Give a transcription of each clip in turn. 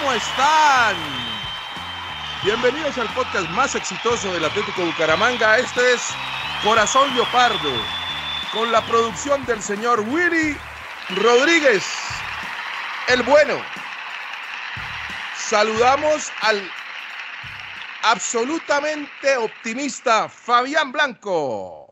¿Cómo están? Bienvenidos al podcast más exitoso del Atlético Bucaramanga. Este es Corazón Leopardo, con la producción del señor Willy Rodríguez, el bueno. Saludamos al absolutamente optimista Fabián Blanco.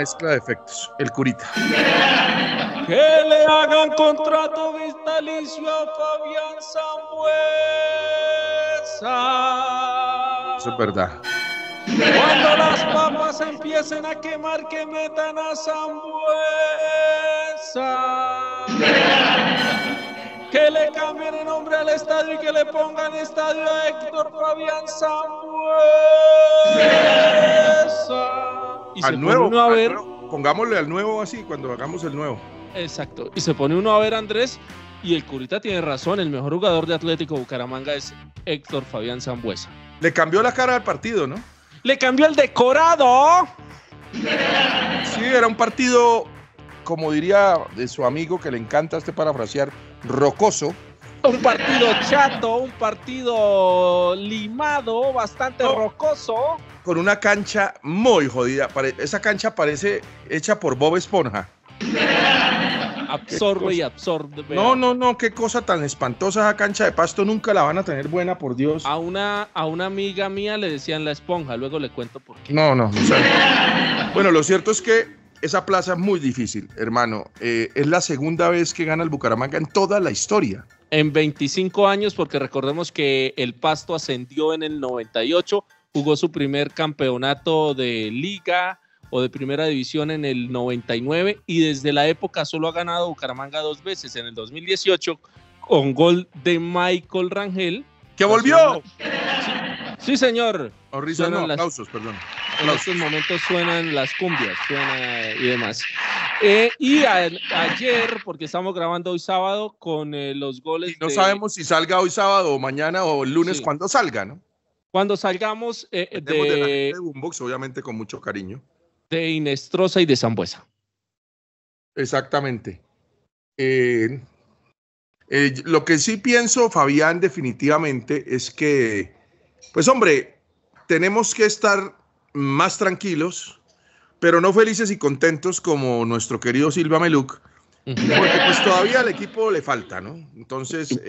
mezcla de efectos, el curita. Que le hagan contrato vitalicio a Fabián Zambuesa. Eso es verdad. Cuando las papas empiecen a quemar, que metan a Zambuesa. Que le cambien el nombre al estadio y que le pongan estadio a Héctor Fabián Zambuesa al nuevo, a ver. pongámosle al nuevo así cuando hagamos el nuevo. Exacto. Y se pone uno a ver Andrés. Y el Curita tiene razón, el mejor jugador de Atlético Bucaramanga es Héctor Fabián Zambuesa. Le cambió la cara al partido, ¿no? Le cambió el decorado. Sí, era un partido, como diría de su amigo que le encanta este parafrasear, rocoso. Un partido chato, un partido limado, bastante rocoso con una cancha muy jodida. Esa cancha parece hecha por Bob Esponja. absorbe y absorbe. No, no, no, qué cosa tan espantosa esa cancha de pasto, nunca la van a tener buena, por Dios. A una, a una amiga mía le decían la esponja, luego le cuento por qué. No, no, Bueno, lo cierto es que esa plaza es muy difícil, hermano. Eh, es la segunda vez que gana el Bucaramanga en toda la historia. En 25 años, porque recordemos que el pasto ascendió en el 98 jugó su primer campeonato de liga o de primera división en el 99 y desde la época solo ha ganado Bucaramanga dos veces, en el 2018 con gol de Michael Rangel. ¡Que volvió! Sí, señor. aplausos, perdón. En estos momentos suenan las cumbias y demás. Eh, y ayer, porque estamos grabando hoy sábado con eh, los goles. Y no sabemos si salga hoy sábado o mañana o el lunes cuando salga, ¿no? Cuando salgamos eh, eh, de, Boombox, obviamente con mucho cariño. De Inestrosa y de Zambuesa. Exactamente. Eh, lo que sí pienso, Fabián, definitivamente es que, pues hombre, tenemos que estar más tranquilos, pero no felices y contentos como nuestro querido Silva Meluc, porque pues todavía al equipo le falta, ¿no? Entonces,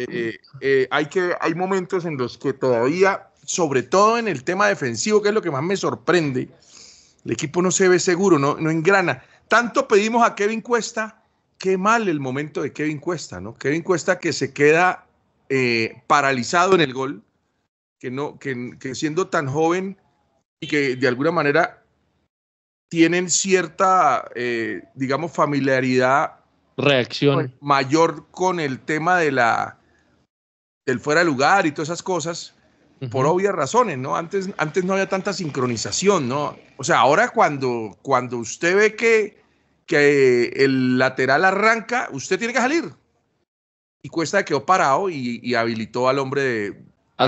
hay, que, hay momentos en los que todavía sobre todo en el tema defensivo, que es lo que más me sorprende. El equipo no se ve seguro, no, no engrana. Tanto pedimos a Kevin Cuesta, qué mal el momento de Kevin Cuesta, ¿no? Kevin Cuesta que se queda eh, paralizado en el gol, que, no, que, siendo tan joven y que de alguna manera tienen cierta, eh, digamos, familiaridad. Reacción. Mayor con el tema de la, del fuera de lugar y todas esas cosas por obvias razones, ¿no? Antes, antes no había tanta sincronización, ¿no? O sea, ahora cuando, cuando usted ve que, que el lateral arranca, usted tiene que salir. Y Cuesta quedó parado y, habilitó al hombre de, ah,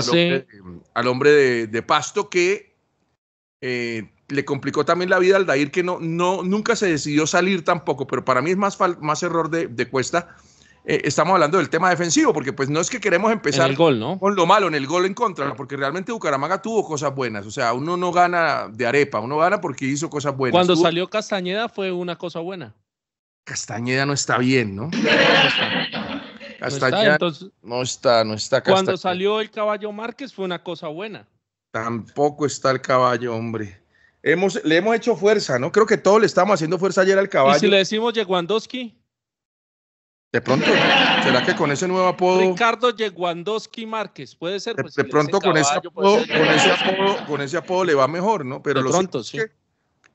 al hombre, de, Pasto que eh, le complicó también la vida al Dair que no, no, nunca se decidió salir tampoco, pero para mí es más, más error de, de Cuesta eh, estamos hablando del tema defensivo, porque pues no es que queremos empezar con lo malo, en el gol en contra, porque realmente Bucaramanga tuvo cosas buenas, o sea, uno no gana de arepa, uno gana porque hizo cosas buenas. Cuando salió Castañeda fue una cosa buena. Castañeda no está bien, ¿no? Castañeda no está, no está, Cuando salió el caballo Márquez fue una cosa buena. Tampoco está el caballo, hombre. Hemos, le hemos hecho fuerza, ¿no? Creo que todos le estamos haciendo fuerza ayer al caballo. ¿Y si le decimos Yegwandowski. De pronto, ¿será que con ese nuevo apodo? Ricardo Lewandowski Márquez, puede ser. de, pues, pronto con, ese apodo, con, ese apodo, le va mejor, ¿no? Pero de pronto, sí.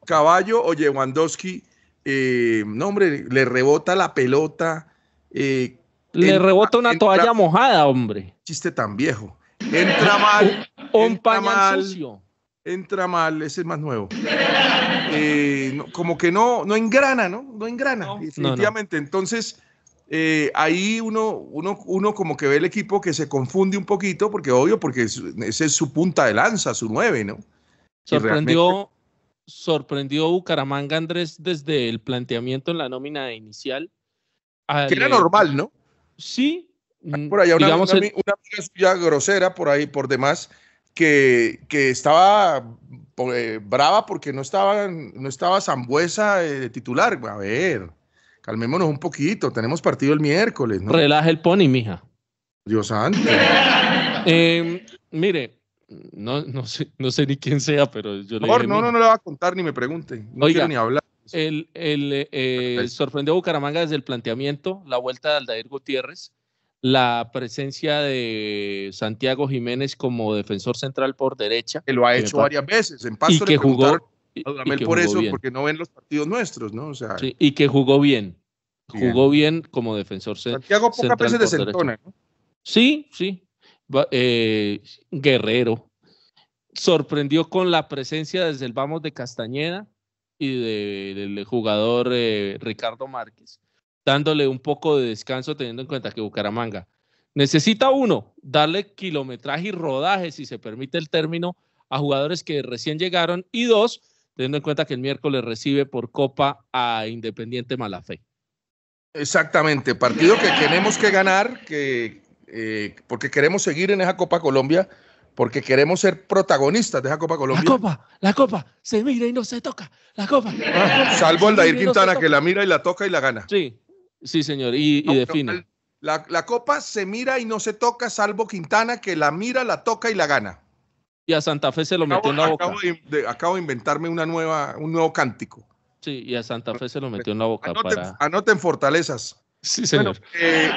caballo o Lewandowski, eh, no, hombre, le rebota la pelota. Eh, le rebota una toalla mojada, hombre. Chiste tan viejo. Entra mal. un entra mal, Entra mal, ese es más nuevo. Eh, como que no, no engrana, ¿no? No engrana, definitivamente. Entonces eh, ahí uno, uno, uno como que ve el equipo que se confunde un poquito, porque obvio, porque ese es su punta de lanza, su nueve, ¿no? Sorprendió, sorprendió Bucaramanga, Andrés, desde el planteamiento en la nómina inicial. Que era eh, normal, ¿no? Sí. Mm, por ahí una, digamos una, suya grosera, por ahí, por demás, que, que estaba eh, brava porque no estaba, no estaba Zambuesa titular. A ver calmémonos un poquito, tenemos partido el miércoles. ¿no? Relaja el pony, mija. Dios santo. Em, mire, no, no, sé, no sé ni quién sea, pero yo no, no, no le va a contar ni me pregunte. No quiero ni hablar. El, el eh, sorprendió a Bucaramanga desde el planteamiento, la vuelta de Aldair Gutiérrez, la presencia de Santiago Jiménez como defensor central por derecha. Que lo ha hecho varias veces. En Pasto y que jugó. por eso, porque no ven los partidos nuestros, ¿no? y que jugó bien jugó bien como defensor Santiago pocas presencia de ¿no? Sí, sí. Eh, Guerrero. Sorprendió con la presencia desde el Vamos de Castañeda y del, jugador eh, Ricardo Márquez, dándole un poco de descanso teniendo en cuenta que Bucaramanga necesita uno, darle kilometraje y rodaje, si se permite el término, a jugadores que recién llegaron y dos, teniendo en cuenta que el miércoles recibe por Copa a Independiente Malafe. Exactamente, partido que tenemos que ganar, que, eh, porque queremos seguir en esa Copa Colombia, porque queremos ser protagonistas de esa Copa Colombia. La Copa, la Copa, se mira y no se toca, la Copa. Ah, salvo el Dair Quintana que la mira y la toca y la gana. Sí, sí señor, y, define. la, Copa se mira y no se toca, salvo Quintana que la mira, la toca y la gana. Y a Santa Fe se lo metió en la boca. Acabo de, acabo de inventarme una nueva, un nuevo cántico. Sí, y a Santa Fe se lo metió en la boca para. Anoten fortalezas. Sí, señor. Eh,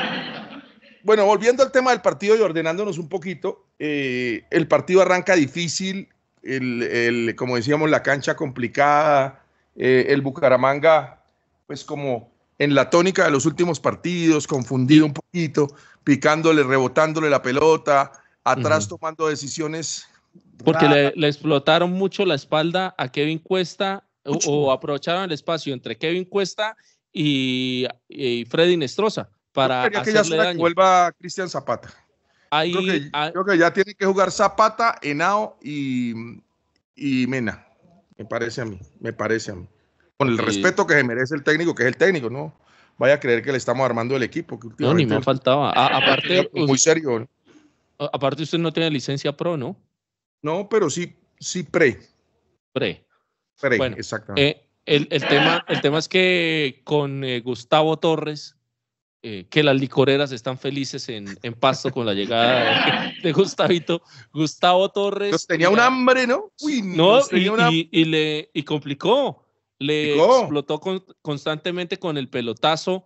bueno, volviendo al tema del partido y ordenándonos un poquito, eh, el partido arranca difícil, el, como decíamos, la cancha complicada, eh, el Bucaramanga, pues como en la tónica de los últimos partidos, confundido un poquito, picándole, rebotándole la pelota, atrás tomando decisiones. Porque le, explotaron mucho la espalda a Kevin Cuesta o, aprovecharon el espacio entre Kevin Cuesta y, Freddy Nestroza para hacerle que ya daño. vuelva Cristian Zapata. Ahí, ah, creo, que, ya tiene que jugar Zapata, Henao y, y Mena. Me parece a mí, me parece a mí. Con el respeto que se merece el técnico, que es el técnico, ¿no? Vaya a creer que le estamos armando el equipo. no, ni me faltaba. Ah, aparte, muy serio. Aparte, usted no tiene licencia pro, ¿no? No, pero sí, sí pre. Pre bueno, eh, el, el, tema, el tema es que con eh, Gustavo Torres, eh, que las licoreras están felices en, en Pasto con la llegada de, Gustavito. Gustavo Torres. tenía un hambre, ¿no? no, y, le, y complicó. Le explotó constantemente con el pelotazo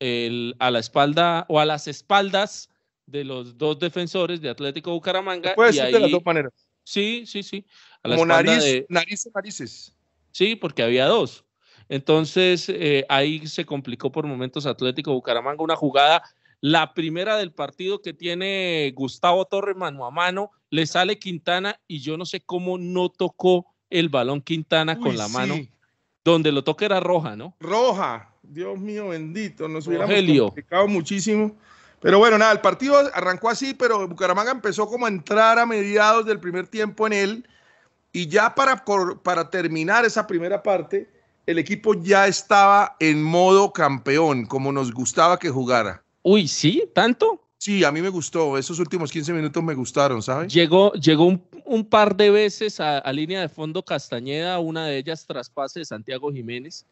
el, a la espalda o a las espaldas de los dos defensores de Atlético Bucaramanga. Puede ser de las dos maneras. Sí, sí, sí. Como nariz, narices. Sí, porque había dos. Entonces eh, ahí se complicó por momentos Atlético Bucaramanga, una jugada, la primera del partido que tiene Gustavo Torres mano a mano, le sale Quintana y yo no sé cómo no tocó el balón Quintana con la mano, donde lo toque era roja, ¿no? Roja, Dios mío bendito, nos hubiéramos Rogelio. complicado muchísimo. Pero bueno, nada, el partido arrancó así, pero Bucaramanga empezó como a entrar a mediados del primer tiempo en él. Y ya para, para terminar esa primera parte, el equipo ya estaba en modo campeón, como nos gustaba que jugara. Uy, sí, tanto. Sí, a mí me gustó. Esos últimos 15 minutos me gustaron, ¿sabes? Llegó, llegó un, par de veces a, línea de fondo Castañeda, una de ellas traspase de Santiago Jiménez.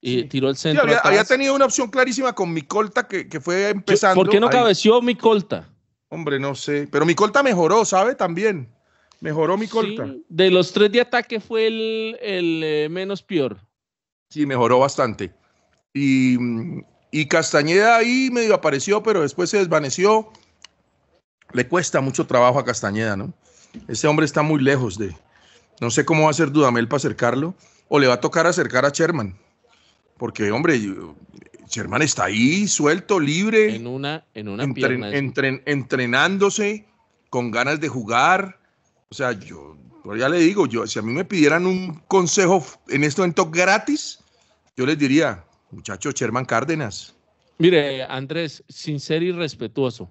Y tiró el centro. había, tenido una opción clarísima con Micolta que, que fue empezando. ¿Por qué no cabeció Micolta? Hombre, no sé. Pero Micolta mejoró, ¿sabe? También. Mejoró mi corta. de los tres de ataque fue el, eh, menos peor. Sí, mejoró bastante. Y, Castañeda ahí medio apareció, pero después se desvaneció. Le cuesta mucho trabajo a Castañeda, ¿no? Ese hombre está muy lejos de. No sé cómo va a hacer Dudamel para acercarlo. O le va a tocar acercar a Sherman. Porque, hombre, Sherman está ahí, suelto, libre. En una, en una entrenándose, con ganas de jugar o sea, yo ya le digo, yo, si a mí me pidieran un consejo en este momento gratis, yo les diría, muchacho Sherman Cárdenas. Mire, Andrés, sin ser irrespetuoso,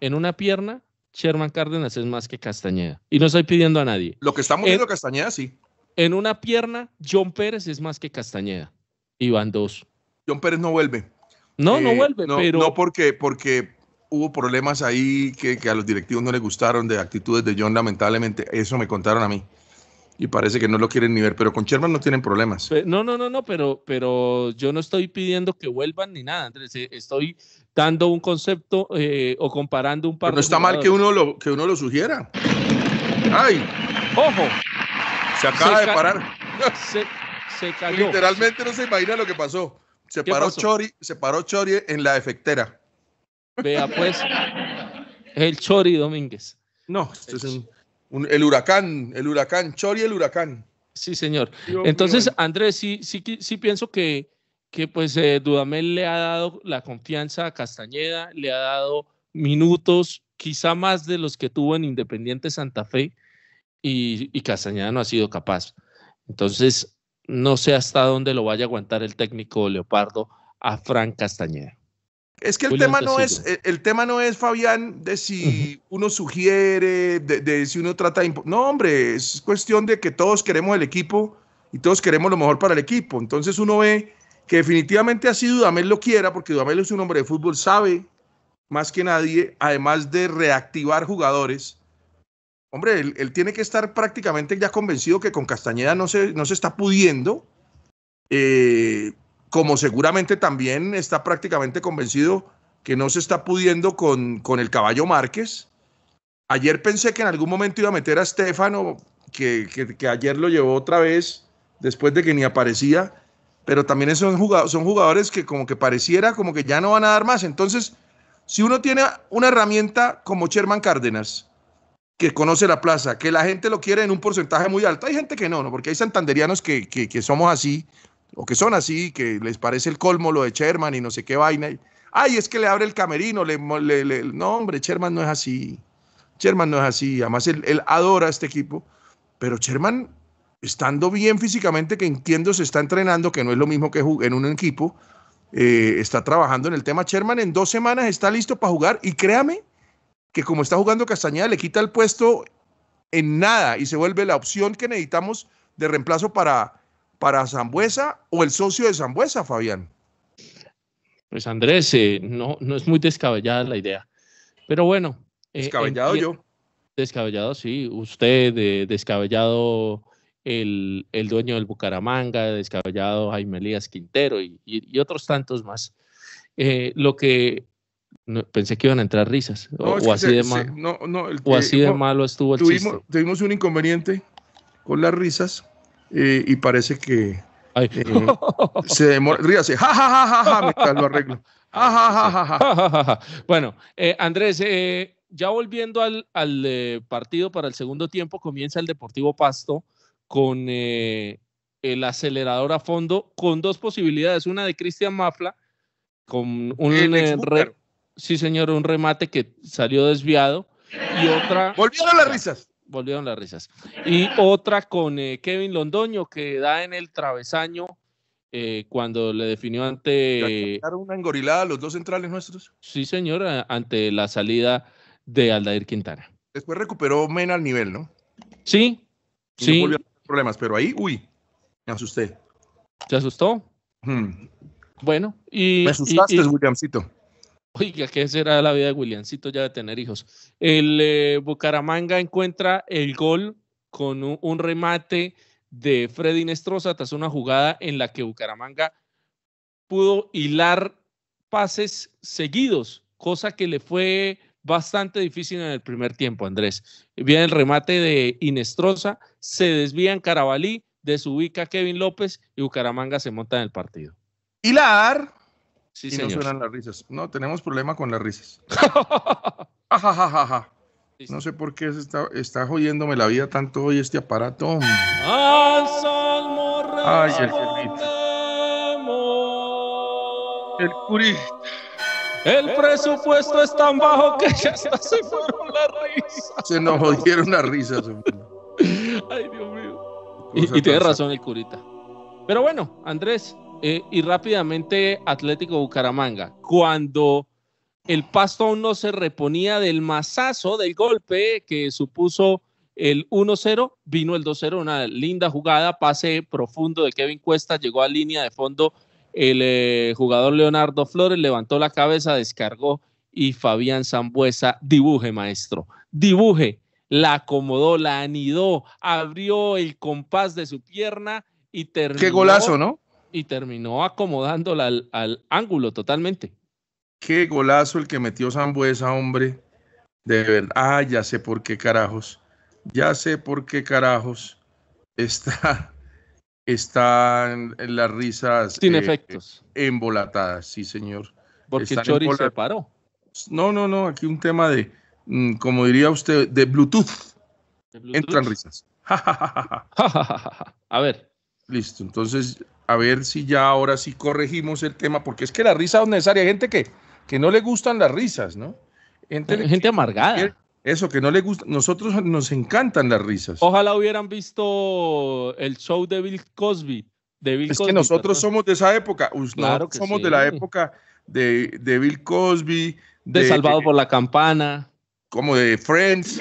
En una pierna, Sherman Cárdenas es más que Castañeda. Y no estoy pidiendo a nadie. Lo que estamos viendo Castañeda, sí. En una pierna, John Pérez es más que Castañeda. Y van dos. John Pérez no vuelve. No, no eh, vuelve, no, pero... No, porque, porque hubo problemas ahí que, a los directivos no les gustaron de actitudes de John, lamentablemente. Eso me contaron a mí. Y parece que no lo quieren ni ver, pero con Sherman no tienen problemas. No, no, no, no, pero, pero yo no estoy pidiendo que vuelvan ni nada, Andrés. Eh, estoy dando un concepto eh, o comparando un par pero no está mal que uno, lo, que uno lo sugiera. ¡Ay! ¡Ojo! Se acaba de parar. Se, cayó. Literalmente no se imagina lo que pasó. Se paró, Chori, se paró Chori en la efectera. Vea pues, el Chori Domínguez. No, este el huracán, el huracán, Chori el huracán. Sí, señor. Entonces, Andrés, sí, sí, sí pienso que, que pues eh, Dudamel le ha dado la confianza a Castañeda, le ha dado minutos, quizá más de los que tuvo en Independiente Santa Fe, y, y Castañeda no ha sido capaz. Entonces, no sé hasta dónde lo vaya a aguantar el técnico Leopardo a Fran Castañeda. Es que el tema, no es, el tema no es, Fabián, de si uno sugiere, de, si uno trata No, hombre, es cuestión de que todos queremos el equipo y todos queremos lo mejor para el equipo. Entonces uno ve que definitivamente así Dudamel lo quiera, porque Dudamel es un hombre de fútbol, sabe más que nadie, además de reactivar jugadores. Hombre, él, tiene que estar prácticamente ya convencido que con Castañeda no se, no se está pudiendo. Eh, como seguramente también está prácticamente convencido que no se está pudiendo con, el caballo Márquez. Ayer pensé que en algún momento iba a meter a Stefano, que, ayer lo llevó otra vez, después de que ni aparecía, pero también son jugadores, son jugadores que como que pareciera como que ya no van a dar más. Entonces, si uno tiene una herramienta como Sherman Cárdenas, que conoce la plaza, que la gente lo quiere en un porcentaje muy alto. Hay gente que no, ¿no? porque hay santanderianos que somos así, o que son así, que les parece el colmo lo de Sherman y no sé qué vaina. Y, Ay, es que le abre el camerino, le, no hombre, Sherman no es así. Sherman no es así, además él, adora este equipo, pero Sherman, estando bien físicamente, que entiendo se está entrenando, que no es lo mismo que en un equipo, eh, está trabajando en el tema. Sherman en dos semanas está listo para jugar y créame que como está jugando Castañeda, le quita el puesto en nada y se vuelve la opción que necesitamos de reemplazo para para Zambuesa o el socio de Zambuesa, Fabián? Pues Andrés, eh, no, no es muy descabellada la idea. Pero bueno. Eh, descabellado yo. Descabellado, sí. Usted, eh, descabellado el, dueño del Bucaramanga, descabellado Jaime Elías Quintero y, otros tantos más. lo que pensé que iban a entrar risas. o, así, de, mal, o así de malo estuvo el tuvimos, chiste. Tuvimos un inconveniente con las risas y parece que eh, se demora, ríase, ja, ja, arreglo. Bueno, Andrés, ya volviendo al, eh, partido para el segundo tiempo, comienza el Deportivo Pasto con eh, el acelerador a fondo, con dos posibilidades, una de Cristian Mafla, con un... sí, señor, un remate que salió desviado y otra... a las risas volvieron las risas. Y otra con eh, Kevin Londoño, que da en el travesaño eh, cuando le definió ante. una engorilada a los dos centrales nuestros? Sí, señor ante la salida de Aldair Quintana. Después recuperó Mena al nivel, ¿no? Sí, sí. problemas, pero ahí, uy, me asusté. ¿Se asustó? Bueno, y. Me asustaste, Williamcito. Oiga, ¿qué será la vida de Williamcito ya de tener hijos? El eh, Bucaramanga encuentra el gol con un, remate de Freddy Nestroza tras una jugada en la que Bucaramanga pudo hilar pases seguidos, cosa que le fue bastante difícil en el primer tiempo, Andrés. Viene el remate de Inestrosa, se desvía en Carabalí, desubica Kevin López y Bucaramanga se monta en el partido. Hilar, Sí, y no suenan las risas. No, tenemos problema con las risas. No sé por qué está, está jodiéndome la vida tanto hoy este aparato. el El curita. El presupuesto es tan bajo que ya hasta se fueron las risas. Se nos jodieron las risas. Ay, Dios mío. Y, tiene razón el curita. Pero bueno, Andrés, eh, y rápidamente Atlético Bucaramanga. Cuando el Pasto aún no se reponía del masazo, del golpe que supuso el 1-0, vino el 2-0, una linda jugada, pase profundo de Kevin Cuesta, llegó a línea de fondo el eh, jugador Leonardo Flores, levantó la cabeza, descargó y Fabián Zambuesa dibuje, maestro, dibuje, la acomodó, la anidó, abrió el compás de su pierna y terminó. Qué golazo, ¿no? y terminó acomodándola al, ángulo totalmente. Qué golazo el que metió esa hombre. De verdad, ah, ya sé por qué carajos. Ya sé por qué carajos está, están las risas. Sin eh, efectos. Embolatadas, sí, señor. Porque Chori se paró. No, no, no, aquí un tema de, mm, como diría usted, de Bluetooth. ¿De Bluetooth? Entran risas. A ver. Listo, entonces a ver si ya ahora sí corregimos el tema, porque es que la risa es necesaria. Hay gente que, que no le gustan las risas, ¿no? Gente, amargada. Eso, que no le gusta. Nosotros nos encantan las risas. Ojalá hubieran visto el show de Bill Cosby. De Bill es que nosotros somos de esa época. Claro somos de la época de, Bill Cosby. De, Salvado por la Campana. Como de Friends.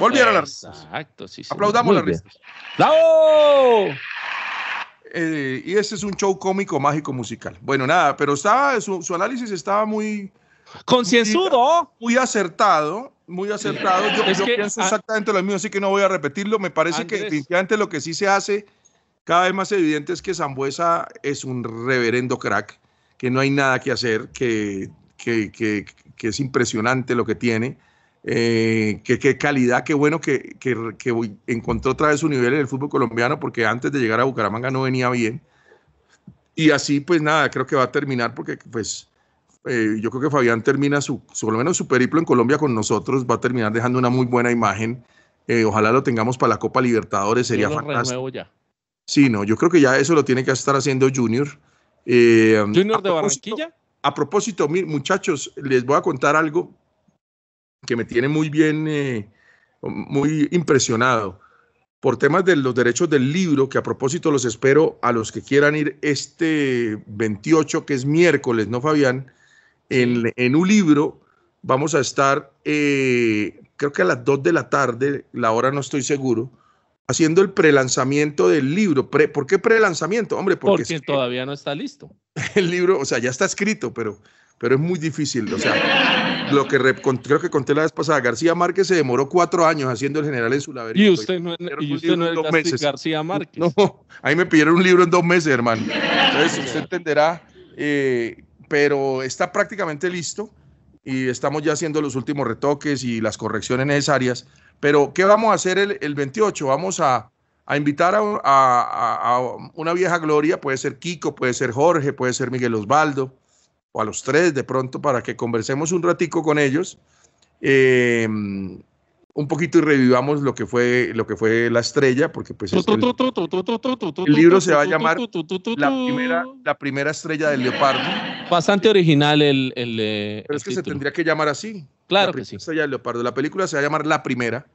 Volvieron las risas. Exacto, sí. sí Aplaudamos las risas. ¡Bravo! Eh, y ese es un show cómico, mágico, musical. Bueno, nada, pero su, análisis estaba muy... Concienzudo. Muy, acertado, muy acertado. Yo, que, pienso exactamente lo mismo, así que no voy a repetirlo. Me parece que definitivamente lo que sí se hace cada vez más evidente es que Zambuesa es un reverendo crack, que no hay nada que hacer, que, que, que es impresionante lo que tiene eh, qué, calidad, qué bueno que, que, encontró otra vez su nivel en el fútbol colombiano, porque antes de llegar a Bucaramanga no venía bien. Y así, pues nada, creo que va a terminar, porque pues eh, yo creo que Fabián termina su, por lo menos su periplo en Colombia con nosotros, va a terminar dejando una muy buena imagen. Eh, ojalá lo tengamos para la Copa Libertadores, sería fantástico. Ya. Sí, no, yo creo que ya eso lo tiene que estar haciendo Junior. ¿Junior de Barranquilla? A propósito, muchachos, les voy a contar algo que me tiene muy bien, eh, muy impresionado por temas de los derechos del libro, que a propósito los espero a los que quieran ir este 28, que es miércoles, ¿no, Fabián? En, en un libro vamos a estar, eh, creo que a las 2 de la tarde, la hora no estoy seguro, haciendo el prelanzamiento del libro. Pre, ¿Por qué prelanzamiento? Hombre, porque, porque todavía no está listo. El libro, o sea, ya está escrito, pero pero es muy difícil. O sea, lo que creo que conté la vez pasada, García Márquez se demoró cuatro años haciendo el general en su laberinto. Y usted no, es García Márquez. No, ahí me pidieron un libro en dos meses, hermano. Entonces, usted entenderá, eh, pero está prácticamente listo y estamos ya haciendo los últimos retoques y las correcciones necesarias. Pero, ¿qué vamos a hacer el, 28? Vamos a, invitar a, a, una vieja gloria, puede ser Kiko, puede ser Jorge, puede ser Miguel Osvaldo, o a los tres de pronto para que conversemos un ratico con ellos, eh, un poquito y revivamos lo que fue, lo que fue la estrella, porque pues el, libro se va a llamar la primera, la primera estrella del leopardo. Bastante original el... Eh, Pero es que se tendría que llamar así. Claro la Estrella del leopardo. La película se va a llamar La Primera,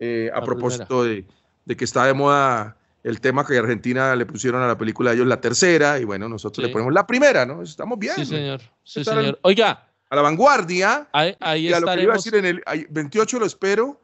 eh, a propósito De, de que está de moda el tema que Argentina le pusieron a la película de ellos la tercera, y bueno, nosotros le ponemos la primera, ¿no? Estamos bien. Sí, señor. Sí, señor. Oiga. A la vanguardia. Ahí, ahí a lo a decir en el 28 lo espero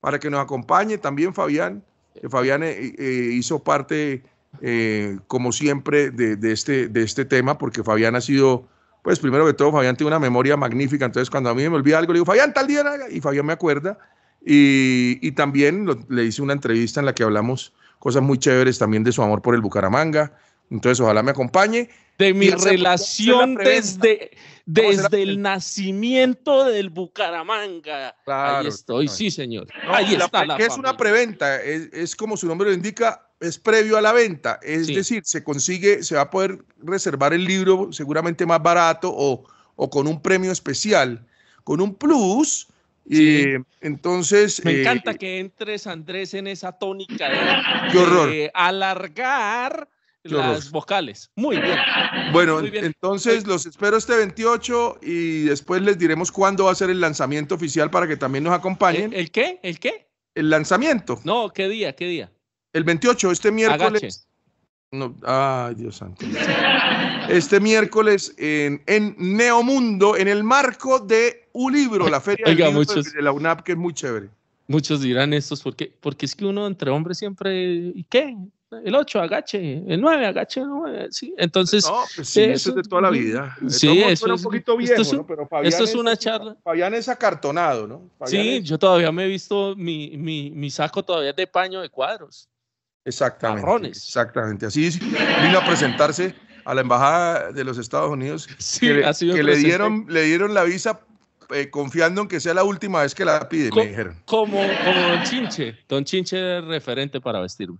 para que nos acompañe también Fabián, Fabián eh, eh, hizo parte, eh, como siempre, de, este, de este tema, porque Fabián ha sido, pues primero que todo, Fabián tiene una memoria magnífica, entonces cuando a mí me olvida algo, le digo, Fabián, tal día, y Fabián me acuerda, y, también le hice una entrevista en la que hablamos cosas muy chéveres también de su amor por el Bucaramanga. Entonces, ojalá me acompañe. De mi relación desde, desde el nacimiento del Bucaramanga. Ahí estoy, sí, señor. Ahí está la, Es una preventa, es, como su nombre lo indica, es previo a la venta. Es decir, se consigue, se va a poder reservar el libro seguramente más barato o, o con un premio especial. Con un plus, y entonces. Me eh, encanta que entres, Andrés, en esa tónica de, horror. alargar las vocales. Muy bien. Bueno, entonces los espero este 28 y después les diremos cuándo va a ser el lanzamiento oficial para que también nos acompañen. ¿El, qué? ¿El qué? El lanzamiento. No, ¿qué día? ¿Qué día? El 28, este miércoles. No, ay, Dios santo. Este miércoles en, en Neomundo, en el marco de un libro, la feria de la UNAP, que es muy chévere. Muchos dirán estos, porque Porque es que uno entre hombres siempre, ¿y qué? El 8, agache, el 9, agache, eh, sí. Entonces, no, pues sí, eh, eso, es de toda la vida. sí, eso es, un poquito viejo, esto es, Pero Fabián esto es una charla. Fabián es acartonado, ¿no? sí, yo todavía me he visto, mi, mi, mi saco todavía de paño de cuadros. Exactamente. Exactamente. Así vino a presentarse a la embajada de los Estados Unidos sí, que, que le, dieron le dieron la visa eh, confiando en que sea la última vez que la pide, me dijeron. Como, como Don Chinche. Don Chinche es referente para vestirme.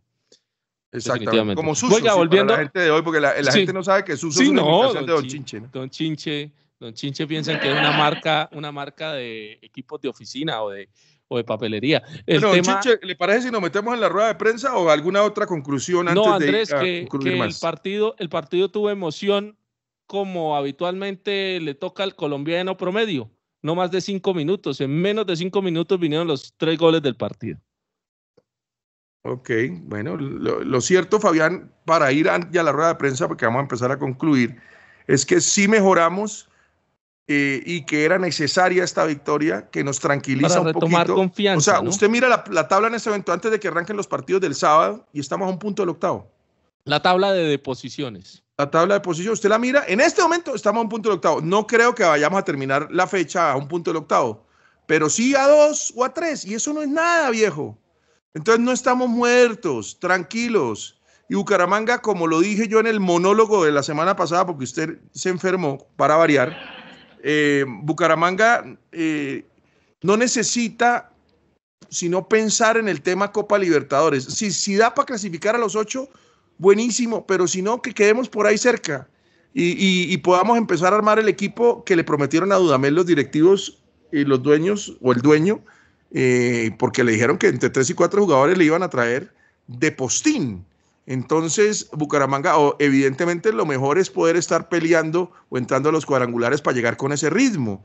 Exactamente. Como Suso. volviendo. Para la gente de hoy, porque la, gente no sabe que Suso es una no, de Don Chinche. Don Chinche. Don Chinche piensa que es una marca, una marca de equipos de oficina o de, o de papelería. El bueno, tema... Chinche, ¿le parece si nos metemos en la rueda de prensa o alguna otra conclusión antes de que, El, partido, el partido tuvo emoción como habitualmente le toca al colombiano promedio no más de cinco minutos. En menos de cinco minutos vinieron los tres goles del partido. Ok, bueno, lo, cierto, Fabián, para ir ya a la rueda de prensa, porque vamos a empezar a concluir, es que sí mejoramos eh, y que era necesaria esta victoria, que nos tranquiliza para retomar confianza. O sea, usted mira la, la, tabla en este evento antes de que arranquen los partidos del sábado y estamos a un punto del octavo. La tabla de deposiciones la tabla de posición, usted la mira, en este momento estamos a un punto del octavo. No creo que vayamos a terminar la fecha a un punto del octavo, pero sí a dos o a tres, y eso no es nada, viejo. Entonces no estamos muertos, tranquilos. Y Bucaramanga, como lo dije yo en el monólogo de la semana pasada, porque usted se enfermó, para variar, eh, Bucaramanga eh, no necesita sino pensar en el tema Copa Libertadores. Si, si da para clasificar a los ocho, buenísimo, pero si no, que quedemos por ahí cerca y, podamos empezar a armar el equipo que le prometieron a Dudamel los directivos y los dueños o el dueño, eh, porque le dijeron que entre tres y cuatro jugadores le iban a traer de postín. Entonces, Bucaramanga, o evidentemente lo mejor es poder estar peleando o entrando a los cuadrangulares para llegar con ese ritmo.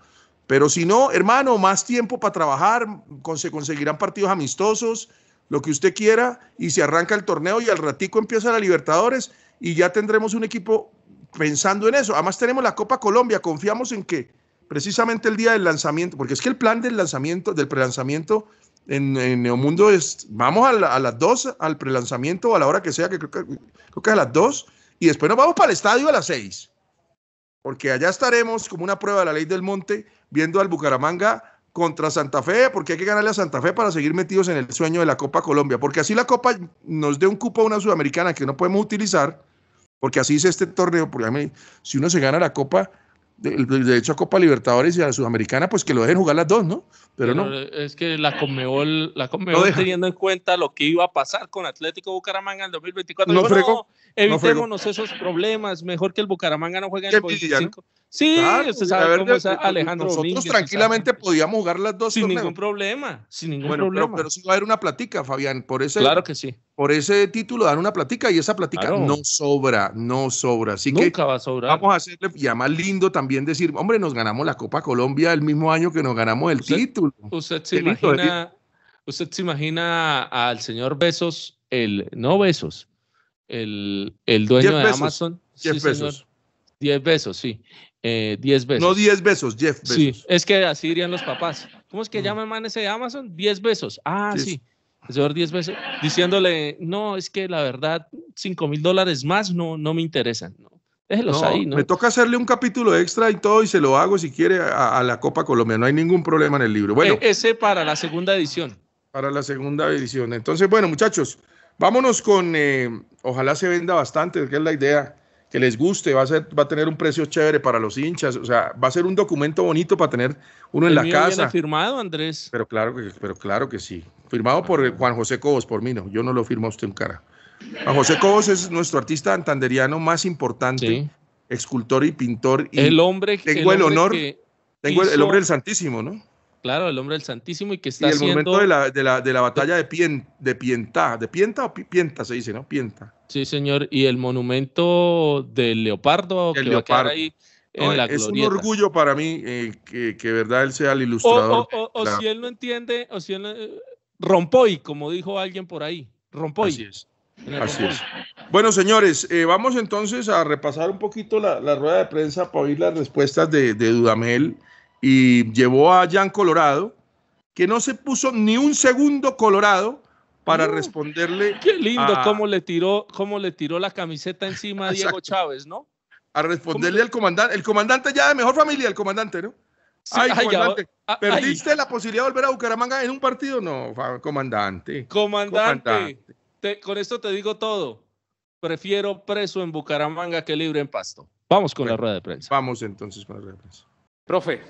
Pero si no, hermano, más tiempo para trabajar, se conseguirán partidos amistosos, lo que usted quiera y se arranca el torneo y al ratico empieza la Libertadores y ya tendremos un equipo pensando en eso. Además tenemos la Copa Colombia, confiamos en que precisamente el día del lanzamiento, porque es que el plan del lanzamiento, del prelanzamiento en, en Neomundo es, vamos a, las 2 al prelanzamiento o a la hora que sea, que creo que, creo a las 2, y después nos vamos para el estadio a las 6, porque allá estaremos como una prueba de la ley del monte viendo al Bucaramanga contra Santa Fe, porque hay que ganarle a Santa Fe para seguir metidos en el sueño de la Copa Colombia, porque así la Copa nos dé un cupo a una sudamericana que no podemos utilizar, porque así es este torneo, porque si uno se gana la Copa, el derecho a Copa Libertadores y a la Sudamericana, pues que lo dejen jugar las dos, ¿no? Pero, no. Es que la Conmebol, la teniendo en cuenta lo que iba a pasar con Atlético Bucaramanga en 2024, no, evitémonos esos problemas. Mejor que el Bucaramanga no juegue en el 25. Sí, usted sabe ver, Alejandro Nosotros tranquilamente podíamos jugar las dos. Sin ningún problema, sin ningún problema. Pero, pero, sí va a haber una platica, Fabián. Por ese, claro que sí. Por ese título dar una platica y esa platica no sobra, no sobra. Así Nunca que va a sobrar. Vamos a hacerle, ya más lindo también decir, hombre, nos ganamos la Copa Colombia el mismo año que nos ganamos el título. Usted se, ¿eh? imagina, usted se imagina al señor Besos, el, no Besos, el, dueño de Amazon. 10 sí, 10 besos, sí. 10 eh, besos. No 10 besos, Jeff Sí, es que así dirían los papás. ¿Cómo es que mm. llaman man ese de Amazon? 10 besos. Ah, sí. El señor 10 besos. Diciéndole, no, es que la verdad, 5 mil dólares más no, no me interesan. No. Déjelos ahí, ¿no? Me toca hacerle un capítulo extra y todo, y se lo hago si quiere a, la Copa Colombia. No hay ningún problema en el libro. Bueno. E-, ese para la segunda edición. Para la segunda edición. Entonces, bueno, muchachos. Vámonos con, eh, ojalá se venda bastante, que es la idea, que les guste, va a, ser, va a tener un precio chévere para los hinchas, o sea, va a ser un documento bonito para tener uno en la casa. firmado, Andrés? Pero claro, que, pero claro que sí. Firmado por Juan José Cobos, por mí no, yo no lo firmo a usted en cara. Juan José Cobos es nuestro artista antanderiano más importante, escultor y pintor. Y el hombre que. Tengo el, honor. tengo el, el, hombre del Santísimo, ¿no? Claro, el hombre del Santísimo y que está y el momento de la, batalla de, Pien, de Pienta, de Pienta o Pienta se dice, ¿no? Pienta. Sí, señor, y el monumento del leopardo el que leopardo. va a quedar ahí en la es un orgullo para mí eh, que, que, verdad él sea el ilustrador. O, si él no entiende, o si él no... Eh, Rompoy, como dijo alguien por ahí, Rompoy. Así es. Así es. Bueno, señores, eh, vamos entonces a repasar un poquito la, rueda de prensa para oír las respuestas de, de Dudamel y llevó a Jan Colorado, que no se puso ni un segundo Colorado para uh, responderle. Qué lindo cómo le tiró, cómo le tiró la camiseta encima a Diego Chávez, ¿no? A responderle al comandante, el comandante ya de mejor familia, el comandante, ¿no? Ah, ay, perdiste la posibilidad de volver a Bucaramanga en un partido, no, comandante. Comandante, con esto te digo todo. Prefiero preso en Bucaramanga que libre en Pasto. Vamos con la rueda de prensa. Vamos entonces con la rueda de prensa. Profe,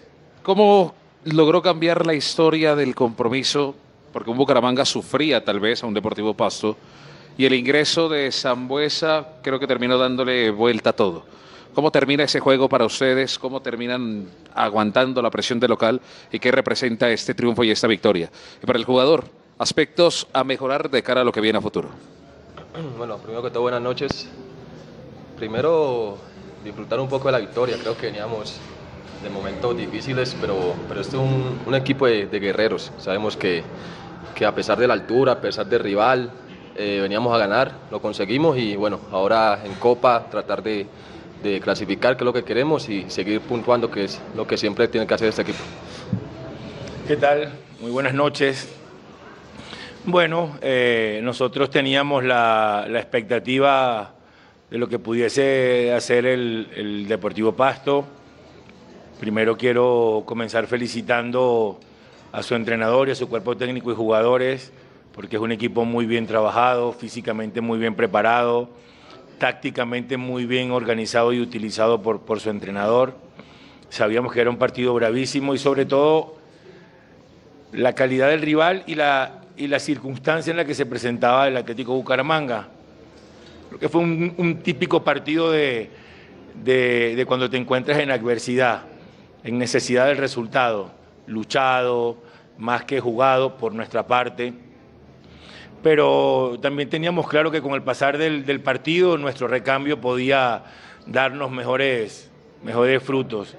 ¿Cómo logró cambiar la historia del compromiso? Porque un Bucaramanga sufría tal vez a un Deportivo Pasto y el ingreso de Zambuesa creo que terminó dándole vuelta a todo. ¿Cómo termina ese juego para ustedes? ¿Cómo terminan aguantando la presión del local? ¿Y qué representa este triunfo y esta victoria? Y para el jugador, aspectos a mejorar de cara a lo que viene a futuro. Bueno, primero que todo, buenas noches. Primero, disfrutar un poco de la victoria. Creo que veníamos de momentos difíciles, pero, pero este es un, equipo de, guerreros. Sabemos que, a pesar de la altura, a pesar de rival, eh, veníamos a ganar, lo conseguimos y bueno, ahora en Copa tratar de, clasificar, que es lo que queremos, y seguir puntuando, que es lo que siempre tiene que hacer este equipo. ¿Qué tal? Muy buenas noches. Bueno, eh, nosotros teníamos la, expectativa de lo que pudiese hacer el, el Deportivo Pasto. Primero quiero comenzar felicitando a su entrenador y a su cuerpo técnico y jugadores, porque es un equipo muy bien trabajado, físicamente muy bien preparado, tácticamente muy bien organizado y utilizado por, su entrenador. Sabíamos que era un partido bravísimo y sobre todo la calidad del rival y la, y la circunstancia en la que se presentaba el Atlético Bucaramanga. Creo que fue un, típico partido de cuando te encuentras en adversidad en necesidad del resultado, luchado, más que jugado por nuestra parte. Pero también teníamos claro que con el pasar del, partido nuestro recambio podía darnos mejores, mejores frutos.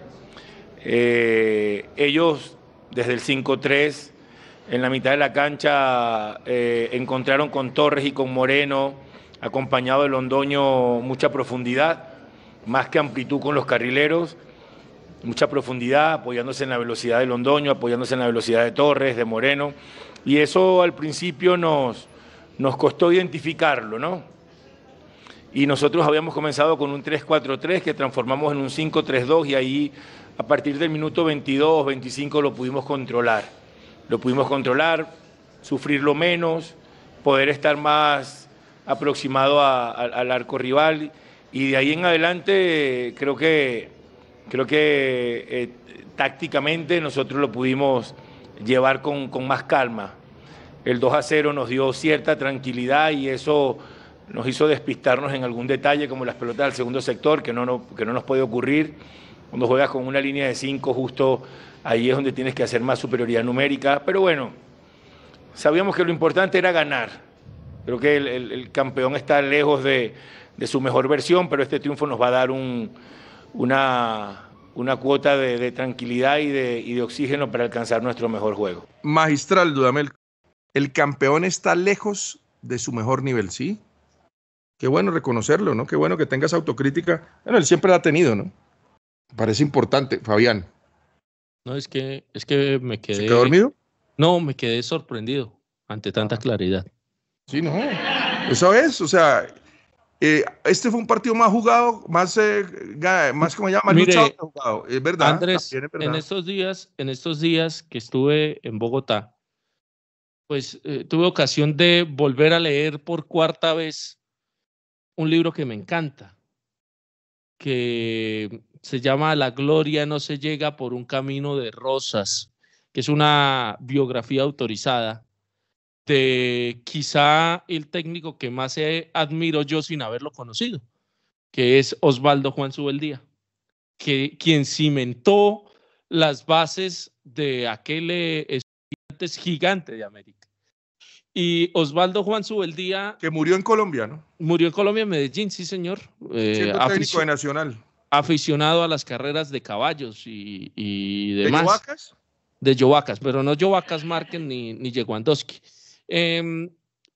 Eh, ellos desde el 5-3 en la mitad de la cancha eh, encontraron con Torres y con Moreno, acompañado de Londoño, mucha profundidad, más que amplitud con los carrileros mucha profundidad, apoyándose en la velocidad de Londoño, apoyándose en la velocidad de Torres, de Moreno, y eso al principio nos, nos costó identificarlo, ¿no? Y nosotros habíamos comenzado con un 3-4-3 que transformamos en un 5-3-2 y ahí a partir del minuto 22, 25 lo pudimos controlar. Lo pudimos controlar, sufrirlo menos, poder estar más aproximado al arco rival y de ahí en adelante creo que Creo que eh, tácticamente nosotros lo pudimos llevar con, más calma. El 2 a 0 nos dio cierta tranquilidad y eso nos hizo despistarnos en algún detalle, como las pelotas del segundo sector, que no, que no nos puede ocurrir. Cuando juegas con una línea de 5, justo ahí es donde tienes que hacer más superioridad numérica. Pero bueno, sabíamos que lo importante era ganar. Creo que el, campeón está lejos de su mejor versión, pero este triunfo nos va a dar un, una, una cuota de, tranquilidad y de, y de, oxígeno para alcanzar nuestro mejor juego. Magistral Dudamel, el campeón está lejos de su mejor nivel, ¿sí? Qué bueno reconocerlo, ¿no? Qué bueno que tengas autocrítica. Bueno, él siempre la ha tenido, ¿no? Parece importante, Fabián. No, es que, es que me quedé. ¿Se quedó dormido? No, me quedé sorprendido ante tanta ah. claridad. Sí, no. Eso es, o sea, eh, este fue un partido más jugado, más, eh, más como llama, más luchado Es verdad. Andrés, en estos días, en estos días que estuve en Bogotá, pues eh, tuve ocasión de volver a leer por cuarta vez un libro que me encanta, que se llama La gloria no se llega por un camino de rosas, que es una biografía autorizada de quizá el técnico que más admiro yo sin haberlo conocido, que es Osvaldo Juan Subeldía, que, quien cimentó las bases de aquel eh, gigante de América. Y Osvaldo Juan Subeldía. Que murió en Colombia, ¿no? Murió en Colombia, en Medellín, sí, señor. Eh, de Nacional. Aficionado a las carreras de caballos y, demás. ¿De Yovacas? De pero no Yovacas Márquez ni, ni Em,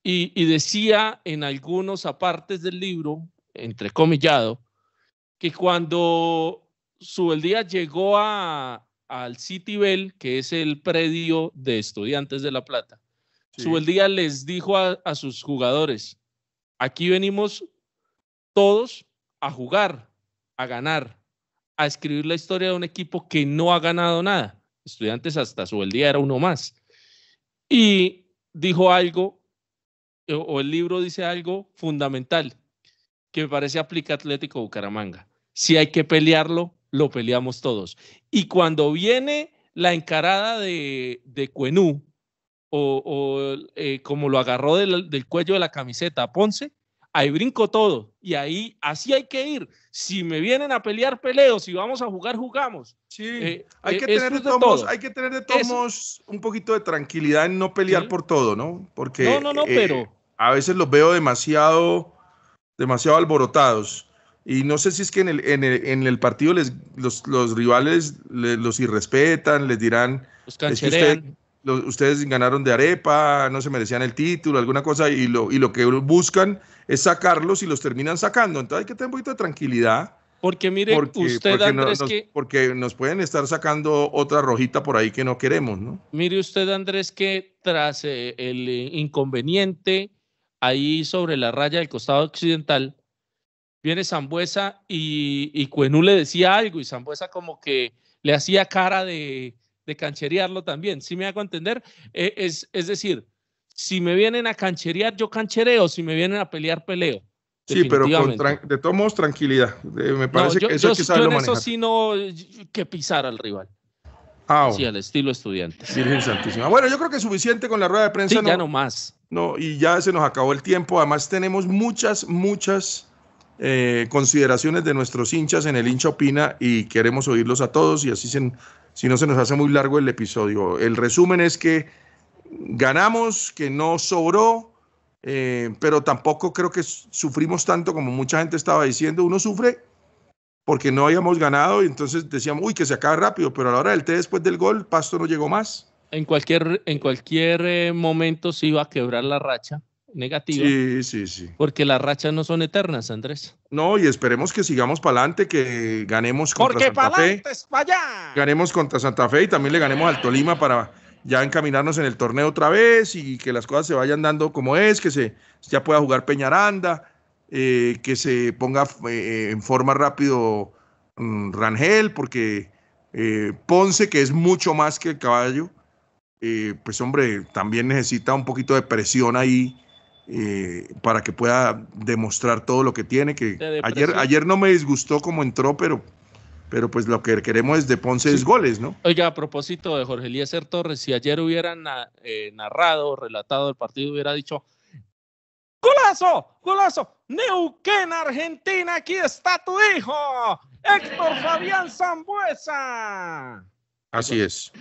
y, decía en algunos apartes del libro, entrecomillado, que cuando Subeldía llegó a, al Bell que es el predio de estudiantes de La Plata, sí. les dijo a, sus jugadores, aquí venimos todos a jugar, a ganar, a escribir la historia de un equipo que no ha ganado nada. Estudiantes hasta su era uno más. Y dijo algo, eh, o el libro dice algo fundamental, que me parece aplica Atlético Bucaramanga. Si hay que pelearlo, lo peleamos todos. Y cuando viene la encarada de, de Cuenú, o, eh, como lo agarró del, del, cuello de la camiseta a Ponce, ahí brinco todo y ahí así hay que ir. Si me vienen a pelear, peleo. Si vamos a jugar, jugamos. Sí, eh, eh, hay, que tener de todos hay que tener de un poquito de tranquilidad en no pelear por todo, ¿no? Porque no, no, eh, pero... a veces los veo demasiado, demasiado alborotados. Y no sé si es que en el, en el, partido les, los, rivales los irrespetan, les dirán... Los ustedes ganaron de arepa, no se merecían el título, alguna cosa, y lo, y lo que buscan es sacarlos y los terminan sacando. Entonces hay que tener un poquito de tranquilidad. Porque mire, usted Andrés nos, que... Porque nos pueden estar sacando otra rojita por ahí que no queremos, ¿no? Mire usted Andrés que tras eh, el eh, inconveniente ahí sobre la raya del costado occidental, viene Zambuesa y, y Cuenú le decía algo y Zambuesa como que le hacía cara de, de cancherearlo también. si me hago entender? E, es, es decir, si me vienen a cancherear, yo canchereo. Si me vienen a pelear, peleo. Sí, pero con de todos tranquilidad. me parece que eso es que sabe yo eso sí no que pisar al rival. Ah, Sí, al estilo estudiante. Virgen Santísima. Bueno, yo creo que es suficiente con la rueda de prensa. ya no más. No, y ya se nos acabó el tiempo. Además, tenemos muchas, muchas eh, consideraciones de nuestros hinchas en el hincha opina y queremos oírlos a todos y así se si no se nos hace muy largo el episodio. El resumen es que ganamos, que no sobró, eh, pero tampoco creo que sufrimos tanto como mucha gente estaba diciendo. Uno sufre porque no habíamos ganado y entonces decíamos, uy, que se acaba rápido, pero a la hora del té después del gol, Pasto no llegó más. En cualquier, en cualquier eh, momento se iba a quebrar la racha negativa. Sí, sí, sí. Porque las rachas no son eternas, Andrés. No, y esperemos que sigamos para adelante, que ganemos contra Santa Fe. Ganemos contra Santa Fe y también le ganemos al Tolima para ya encaminarnos en el torneo otra vez y que las cosas se vayan dando como es, que se ya pueda jugar Peñaranda, eh, que se ponga eh, en forma rápido mm, Rangel, porque eh, Ponce, que es mucho más que el caballo, pues hombre, también necesita un poquito de presión ahí eh, para que pueda demostrar todo lo que tiene. Que ayer, ayer no me disgustó como entró, pero, pero pues lo que queremos es de Ponce es goles, ¿no? Oiga, a propósito de Jorge Eliezer Torres, si ayer hubieran ah, eh, narrado, relatado el partido, hubiera dicho, golazo, golazo, Neuquén, Argentina, aquí está tu hijo, Héctor Fabián Zambuesa. Así es.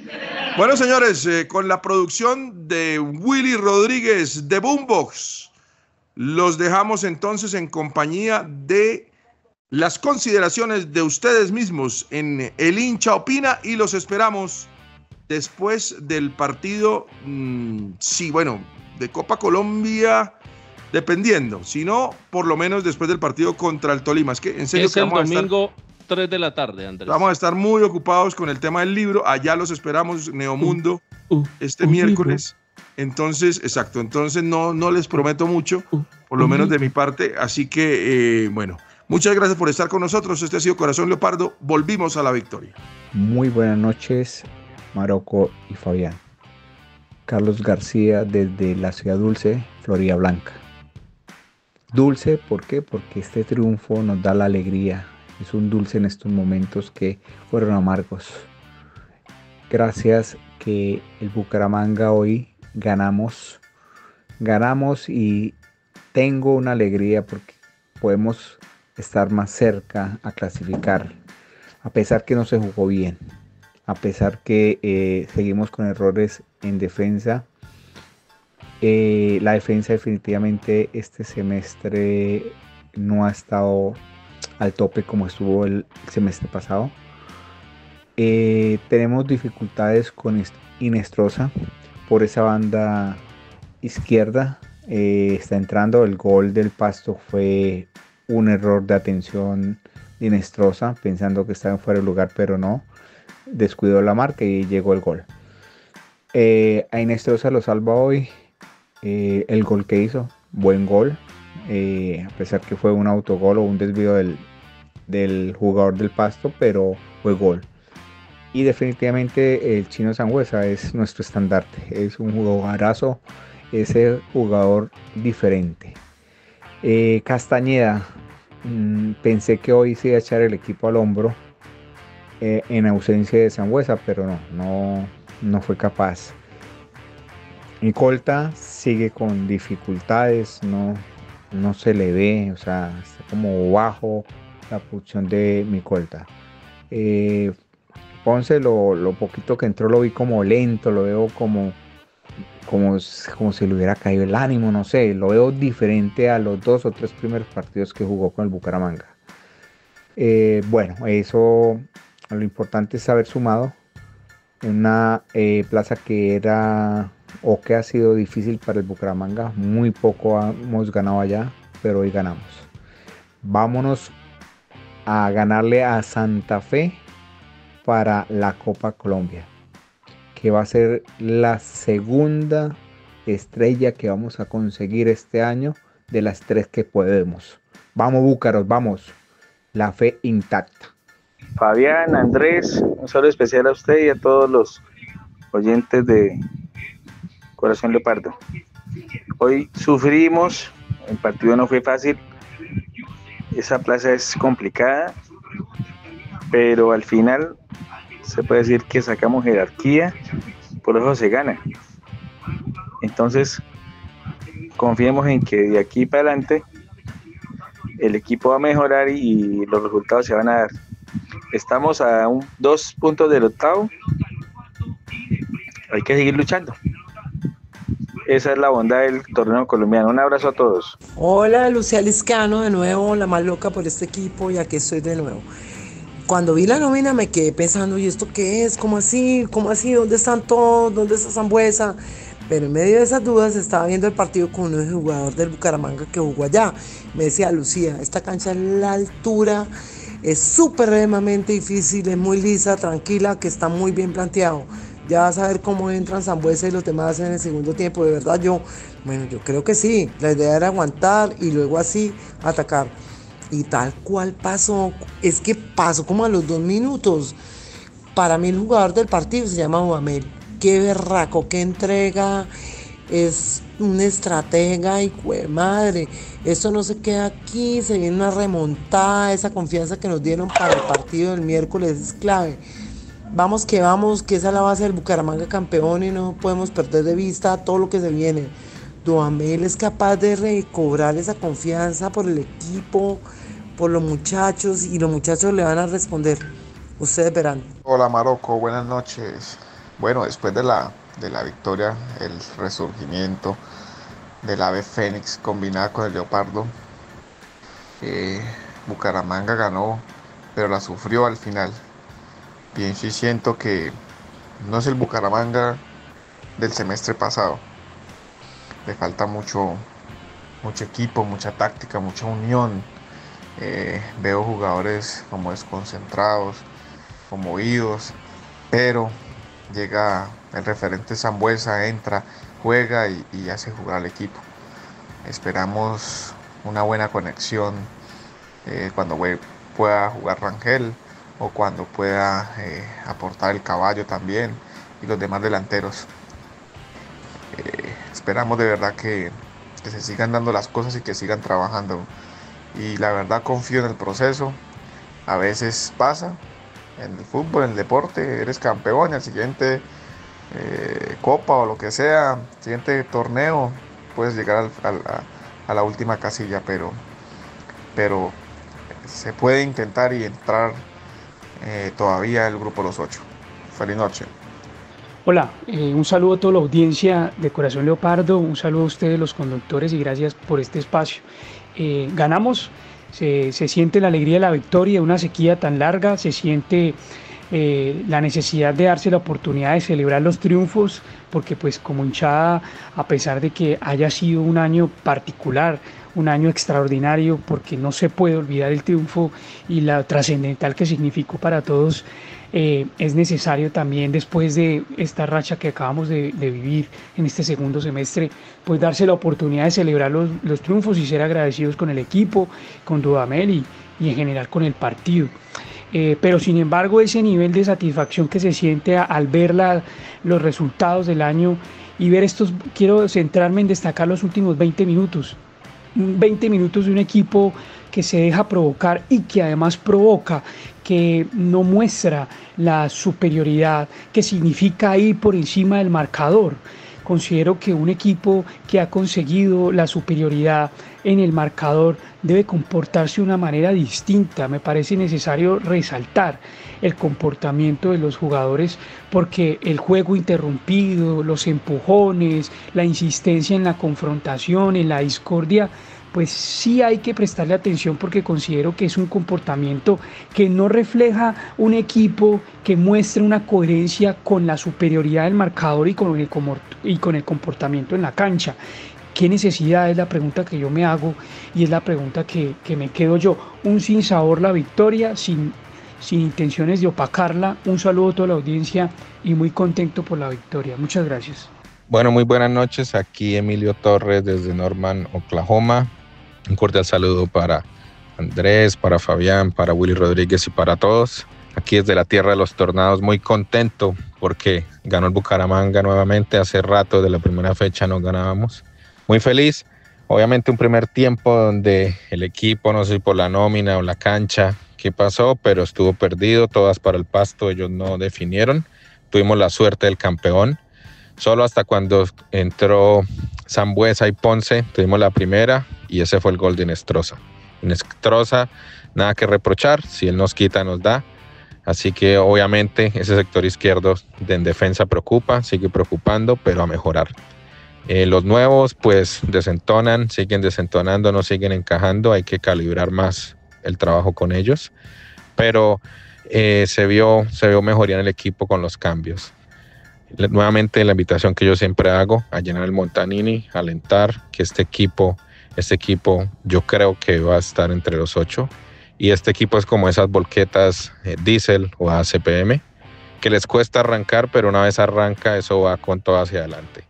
Bueno, señores, eh, con la producción de Willy Rodríguez de Boombox, los dejamos entonces en compañía de las consideraciones de ustedes mismos en El hincha opina y los esperamos después del partido, mm, sí, bueno, de Copa Colombia, dependiendo, si no, por lo menos después del partido contra el Tolima. Es que en domingo, 3 de la tarde, Andrés. Vamos a estar muy ocupados con el tema del libro. Allá los esperamos, Neomundo, uh, uh, este miércoles. Entonces, exacto, entonces no, no les prometo mucho, uh, por lo menos uh-huh. de mi parte. Así que, eh, bueno, muchas gracias por estar con nosotros. Este ha sido Corazón Leopardo. Volvimos a la victoria. Muy buenas noches, Maroco y Fabián. Carlos García desde la ciudad dulce, Florida Blanca. Dulce, ¿por qué? Porque este triunfo nos da la alegría, es un dulce en estos momentos que fueron amargos. Gracias que el Bucaramanga hoy ganamos, ganamos y tengo una alegría porque podemos estar más cerca a clasificar, a pesar que no se jugó bien, a pesar que eh, seguimos con errores en defensa. Eh, la defensa definitivamente este semestre no ha estado al tope como estuvo el semestre pasado. Eh, tenemos dificultades con Inestrosa por esa banda izquierda. Eh, está entrando el gol del Pasto fue un error de atención de Inestrosa pensando que estaba fuera de lugar pero no descuidó la marca y llegó el gol eh, a Inestrosa lo salva hoy el gol que hizo buen gol eh, a pesar que fue un autogol o un desvío del, jugador del pasto, pero fue gol. Y definitivamente el chino Sangüesa es nuestro estandarte, es un jugadorazo, es el jugador diferente. Eh, Castañeda, mm, pensé que hoy se iba a echar el equipo al hombro eh, en ausencia de Sangüesa, pero no, no, no fue capaz. Y Colta sigue con dificultades, no, no se le ve, o sea, está como bajo la función de mi Eh, Ponce lo, lo, poquito que entró lo vi como lento, lo veo como, como, como si le hubiera caído el ánimo, no sé, lo veo diferente a los dos o tres primeros partidos que jugó con el Bucaramanga. Eh, bueno, eso lo importante es haber sumado una eh, plaza que era o que ha sido difícil para el Bucaramanga. Muy poco hemos ganado allá, pero hoy ganamos. Vámonos a ganarle a Santa Fe para la Copa Colombia, que va a ser la segunda estrella que vamos a conseguir este año de las tres que podemos. Vamos, Búcaros, vamos. La fe intacta. Fabián, Andrés, un saludo especial a usted y a todos los oyentes de Corazón Leopardo. Hoy sufrimos, el partido no fue fácil, esa plaza es complicada, pero al final se puede decir que sacamos jerarquía, por eso se gana. Entonces, confiemos en que de aquí para adelante el equipo va a mejorar y los resultados se van a dar. Estamos a un, dos puntos del octavo. Hay que seguir luchando esa es la bondad del torneo colombiano. Un abrazo a todos. Hola, Lucía Liscano, de nuevo, la más loca por este equipo ya que estoy de nuevo. Cuando vi la nómina me quedé pensando, ¿y esto qué es? ¿Cómo así? ¿Cómo así? ¿Dónde están todos? ¿Dónde está Zambuesa? Pero en medio de esas dudas estaba viendo el partido con un jugador del Bucaramanga que jugó allá. Me decía, Lucía, esta cancha es la altura, es supremamente difícil, es muy lisa, tranquila, que está muy bien planteado. Ya vas a ver cómo entran Zambuesa y los demás en el segundo tiempo. De verdad, yo, bueno, yo creo que sí. La idea era aguantar y luego así atacar. Y tal cual pasó. Es que pasó como a los dos minutos. Para mí el jugador del partido se llama Mohamed. Qué berraco, qué entrega. Es un estratega y madre. Esto no se queda aquí. Se viene una remontada. Esa confianza que nos dieron para el partido del miércoles es clave. Vamos que vamos, que esa es la base del Bucaramanga campeón y no podemos perder de vista todo lo que se viene. Duamel es capaz de recobrar esa confianza por el equipo, por los muchachos y los muchachos le van a responder. Ustedes verán. Hola Marocco, buenas noches. Bueno, después de la, de la victoria, el resurgimiento del ave fénix combinada con el leopardo, eh, Bucaramanga ganó, pero la sufrió al final pienso y siento que no es el Bucaramanga del semestre pasado. Le falta mucho, mucho equipo, mucha táctica, mucha unión. Eh, veo jugadores como desconcentrados, conmovidos, pero llega el referente Zambuesa, entra, juega y, hace jugar al equipo. Esperamos una buena conexión eh, cuando pueda jugar Rangel o cuando pueda eh, aportar el caballo también y los demás delanteros. Eh, esperamos de verdad que, se sigan dando las cosas y que sigan trabajando. Y la verdad confío en el proceso. A veces pasa en el fútbol, en el deporte, eres campeón en al siguiente eh, copa o lo que sea, siguiente torneo, puedes llegar a, a la última casilla, pero, pero se puede intentar y entrar eh, todavía el grupo Los Ocho. Feliz noche. Hola, eh, un saludo a toda la audiencia de Corazón Leopardo, un saludo a ustedes los conductores y gracias por este espacio. Eh, ganamos, se, siente la alegría de la victoria, una sequía tan larga, se siente la necesidad de darse la oportunidad de celebrar los triunfos, porque pues como hinchada, a pesar de que haya sido un año particular, un año extraordinario porque no se puede olvidar el triunfo y la trascendental que significó para todos. Eh, es necesario también después de esta racha que acabamos de, vivir en este segundo semestre, pues darse la oportunidad de celebrar los, triunfos y ser agradecidos con el equipo, con Dudamel y, y en general con el partido. Eh, pero sin embargo ese nivel de satisfacción que se siente al ver los resultados del año y ver estos, quiero centrarme en destacar los últimos 20 minutos, 20 minutos de un equipo que se deja provocar y que además provoca, que no muestra la superioridad que significa ir por encima del marcador. Considero que un equipo que ha conseguido la superioridad en el marcador debe comportarse de una manera distinta. Me parece necesario resaltar el comportamiento de los jugadores porque el juego interrumpido, los empujones, la insistencia en la confrontación, en la discordia, pues sí hay que prestarle atención porque considero que es un comportamiento que no refleja un equipo que muestre una coherencia con la superioridad del marcador y con el, y con el comportamiento en la cancha. ¿Qué necesidad es la pregunta que yo me hago y es la pregunta que, me quedo yo? Un sin sabor la victoria, sin, sin intenciones de opacarla. Un saludo a toda la audiencia y muy contento por la victoria. Muchas gracias. Bueno, muy buenas noches. Aquí Emilio Torres desde Norman, Oklahoma. Un cordial saludo para Andrés, para Fabián, para Willy Rodríguez y para todos. Aquí desde la Tierra de los Tornados, muy contento porque ganó el Bucaramanga nuevamente. Hace rato, de la primera fecha, no ganábamos muy feliz. Obviamente un primer tiempo donde el equipo, no sé si por la nómina o la cancha, qué pasó, pero estuvo perdido, todas para el pasto, ellos no definieron. Tuvimos la suerte del campeón. Solo hasta cuando entró Zambuesa y Ponce, tuvimos la primera y ese fue el gol de Inestrosa. Inestrosa, nada que reprochar, si él nos quita, nos da. Así que obviamente ese sector izquierdo de en defensa preocupa, sigue preocupando, pero a mejorar. Eh, los nuevos pues desentonan, siguen desentonando, no siguen encajando, hay que calibrar más el trabajo con ellos, pero eh, se, vio, se vio mejoría en el equipo con los cambios. nuevamente la invitación que yo siempre hago a llenar el Montanini, alentar que este equipo, este equipo yo creo que va a estar entre los ocho y este equipo es como esas volquetas eh, diesel o ACPM que les cuesta arrancar, pero una vez arranca eso va con todo hacia adelante.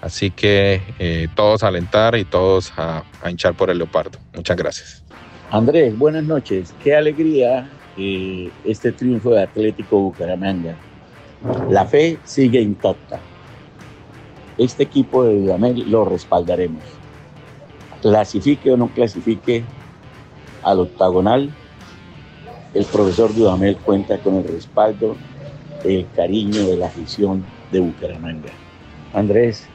Así que eh, todos a alentar y todos a, hinchar por el leopardo. Muchas gracias. Andrés, buenas noches. Qué alegría eh, este triunfo de Atlético Bucaramanga. La fe sigue intacta. Este equipo de Dudamel lo respaldaremos. Clasifique o no clasifique al octagonal, el profesor Dudamel cuenta con el respaldo, el cariño de la afición de Bucaramanga. Andrés,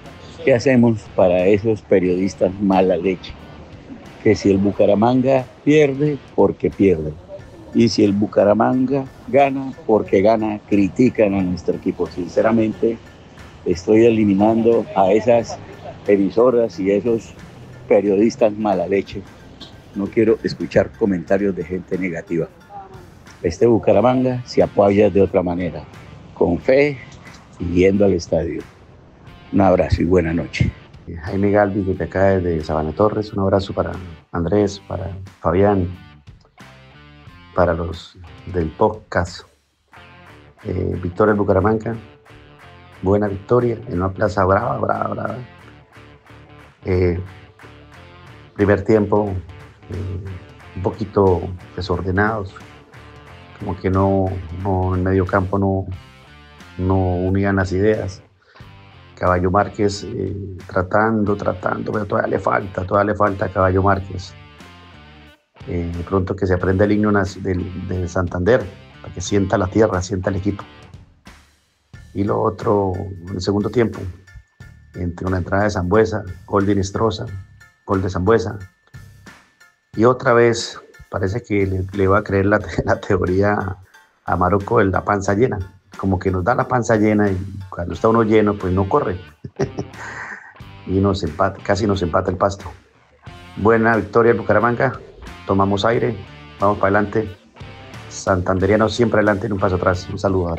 ¿Qué hacemos para esos periodistas mala leche? Que si el Bucaramanga pierde, porque pierde. Y si el Bucaramanga gana, porque gana, critican a nuestro equipo. Sinceramente, estoy eliminando a esas emisoras y esos periodistas mala leche. No quiero escuchar comentarios de gente negativa. Este Bucaramanga se apoya de otra manera, con fe y yendo al estadio. Un abrazo y buena noche. Eh, Jaime Galvis, desde acá, desde Sabana Torres, un abrazo para Andrés, para Fabián, para los del podcast. Eh, victoria en Bucaramanga, buena victoria en una plaza brava, brava, brava. Eh, primer tiempo un poquito desordenados, como que no, en medio campo no, no unían las ideas. Caballo Márquez eh, tratando, tratando, pero todavía le falta, todavía le falta a Caballo Márquez. Eh, pronto que se aprende el himno de Santander, para que sienta la tierra, sienta el equipo. Y lo otro, en el segundo tiempo, entre una entrada de Zambuesa, gol de Inestrosa, gol de Zambuesa. Y otra vez, parece que le, va a creer la, la teoría a Marocco de la panza llena como que nos da la panza llena y cuando está uno lleno, pues no corre. y nos empata, casi nos empata el pasto. Buena victoria en Bucaramanga, tomamos aire, vamos para adelante. Santanderiano siempre adelante, en un paso atrás. Un saludo